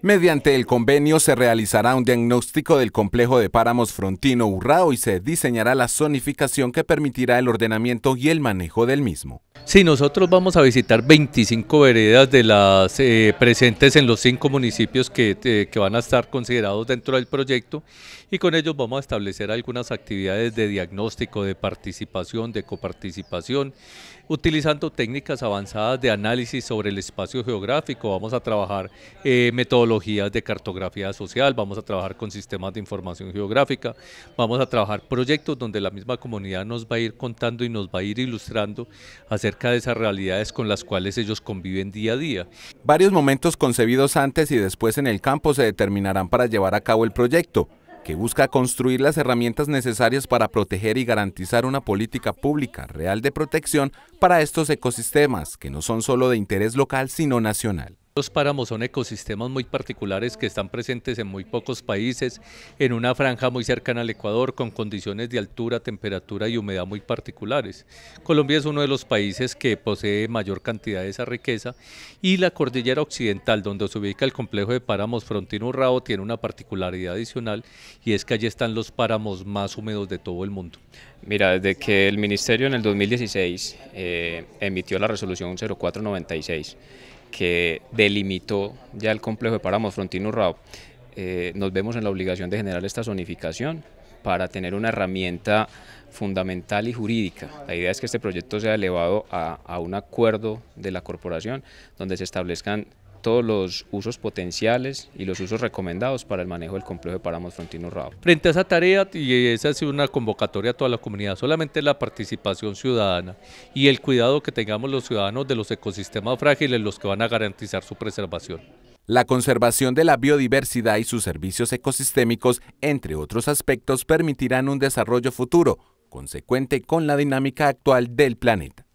Mediante el convenio se realizará un diagnóstico del complejo de páramos Frontino urrado y se diseñará la zonificación que permitirá el ordenamiento y el manejo del mismo. Si nosotros vamos a visitar 25 veredas de las eh, presentes en los cinco municipios eh, que, van a estar considerados dentro del proyecto y con ellos vamos a establecer algunas actividades de diagnóstico, de participación, de coparticipación, utilizando técnicas avanzadas de análisis sobre el espacio geográfico. Vamos a trabajar eh, de cartografía social, vamos a trabajar con sistemas de información geográfica, vamos a trabajar proyectos donde la misma comunidad nos va a ir contando y nos va a ir ilustrando acerca de esas realidades con las cuales ellos conviven día a día. Varios momentos concebidos antes y después en el campo se determinarán para llevar a cabo el proyecto que busca construir las herramientas necesarias para proteger y garantizar una política pública real de protección para estos ecosistemas, que no son solo de interés local, sino nacional. Los páramos son ecosistemas muy particulares que están presentes en muy pocos países, en una franja muy cercana al Ecuador, con condiciones de altura, temperatura y humedad muy particulares. Colombia es uno de los países que posee mayor cantidad de esa riqueza y la cordillera occidental, donde se ubica el complejo de páramos Frontino Rao, tiene una particularidad adicional y es que allí están los páramos más húmedos de todo el mundo. Mira, desde que el Ministerio en el 2016 eh, emitió la resolución 0496, que delimitó ya el complejo de páramos Frontino Rao, eh, nos vemos en la obligación de generar esta zonificación para tener una herramienta fundamental y jurídica. La idea es que este proyecto sea elevado a un acuerdo de la corporación donde se establezcan todos los usos potenciales y los usos recomendados para el manejo del complejo de páramos frontino Rao. Frente a esa tarea, y esa ha sido una convocatoria a toda la comunidad, solamente la participación ciudadana y el cuidado que tengamos los ciudadanos de los ecosistemas frágiles los que van a garantizar su preservación. La conservación de la biodiversidad y sus servicios ecosistémicos, entre otros aspectos, permitirán un desarrollo futuro, consecuente con la dinámica actual del planeta.